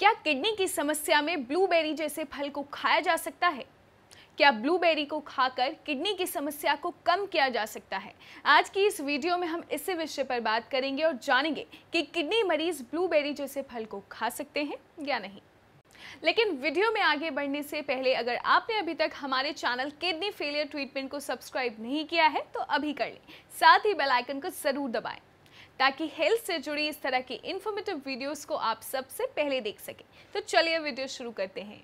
क्या किडनी की समस्या में ब्लूबेरी जैसे फल को खाया जा सकता है क्या ब्लूबेरी को खाकर किडनी की समस्या को कम किया जा सकता है आज की इस वीडियो में हम इसी विषय पर बात करेंगे और जानेंगे कि किडनी मरीज ब्लूबेरी जैसे फल को खा सकते हैं या नहीं लेकिन वीडियो में आगे बढ़ने से पहले अगर आपने अभी तक हमारे चैनल किडनी फेलियर ट्रीटमेंट को सब्सक्राइब नहीं किया है तो अभी कर लें साथ ही बेलाइकन को ज़रूर दबाएं ताकि हेल्थ से जुड़ी इस तरह की इन्फॉर्मेटिव वीडियोस को आप सबसे पहले देख सकें तो चलिए वीडियो शुरू करते हैं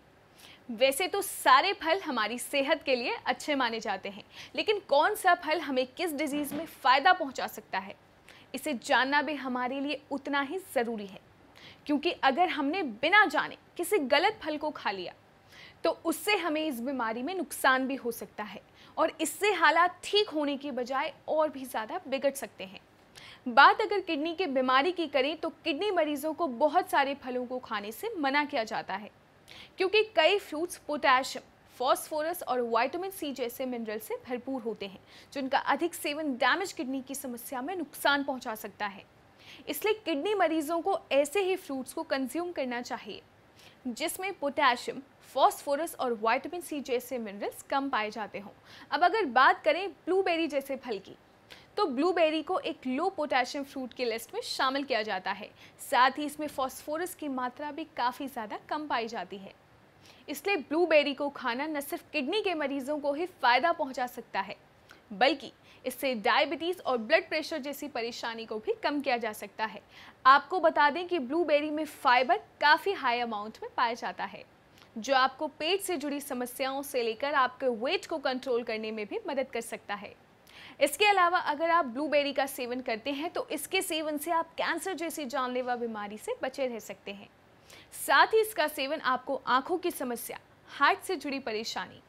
वैसे तो सारे फल हमारी सेहत के लिए अच्छे माने जाते हैं लेकिन कौन सा फल हमें किस डिजीज़ में फ़ायदा पहुंचा सकता है इसे जानना भी हमारे लिए उतना ही ज़रूरी है क्योंकि अगर हमने बिना जाने किसी गलत फल को खा लिया तो उससे हमें इस बीमारी में नुकसान भी हो सकता है और इससे हालात ठीक होने के बजाय और भी ज़्यादा बिगड़ सकते हैं बात अगर किडनी के बीमारी की करें तो किडनी मरीजों को बहुत सारे फलों को खाने से मना किया जाता है क्योंकि कई फ्रूट्स पोटेशियम फॉस्फोरस और वाइटामिन सी जैसे मिनरल से भरपूर होते हैं जिनका अधिक सेवन डैमेज किडनी की समस्या में नुकसान पहुंचा सकता है इसलिए किडनी मरीजों को ऐसे ही फ्रूट्स को कंज्यूम करना चाहिए जिसमें पोटेशियम फॉस्फोरस और वाइटामिन सी जैसे मिनरल्स कम पाए जाते हों अब अगर बात करें ब्लूबेरी जैसे फल की तो ब्लूबेरी को एक लो पोटेशियम फ्रूट की लिस्ट में शामिल किया जाता है साथ ही इसमें फॉस्फोरस की मात्रा भी काफ़ी ज़्यादा कम पाई जाती है इसलिए ब्लूबेरी को खाना न सिर्फ किडनी के मरीजों को ही फ़ायदा पहुंचा सकता है बल्कि इससे डायबिटीज़ और ब्लड प्रेशर जैसी परेशानी को भी कम किया जा सकता है आपको बता दें कि ब्लूबेरी में फाइबर काफ़ी हाई अमाउंट में पाया जाता है जो आपको पेट से जुड़ी समस्याओं से लेकर आपके वेट को कंट्रोल करने में भी मदद कर सकता है इसके अलावा अगर आप ब्लूबेरी का सेवन करते हैं तो इसके सेवन से आप कैंसर जैसी जानलेवा बीमारी से बचे रह सकते हैं साथ ही इसका सेवन आपको आंखों की समस्या हार्ट से जुड़ी परेशानी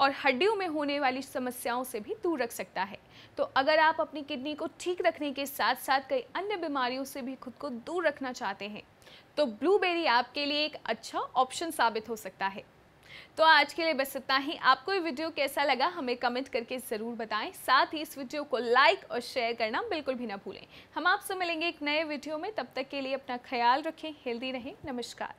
और हड्डियों में होने वाली समस्याओं से भी दूर रख सकता है तो अगर आप अपनी किडनी को ठीक रखने के साथ साथ कई अन्य बीमारियों से भी खुद को दूर रखना चाहते हैं तो ब्लूबेरी आपके लिए एक अच्छा ऑप्शन साबित हो सकता है तो आज के लिए बस इतना ही आपको ये वीडियो कैसा लगा हमें कमेंट करके ज़रूर बताएं साथ ही इस वीडियो को लाइक और शेयर करना बिल्कुल भी ना भूलें हम आपसे मिलेंगे एक नए वीडियो में तब तक के लिए अपना ख्याल रखें हेल्दी रहें नमस्कार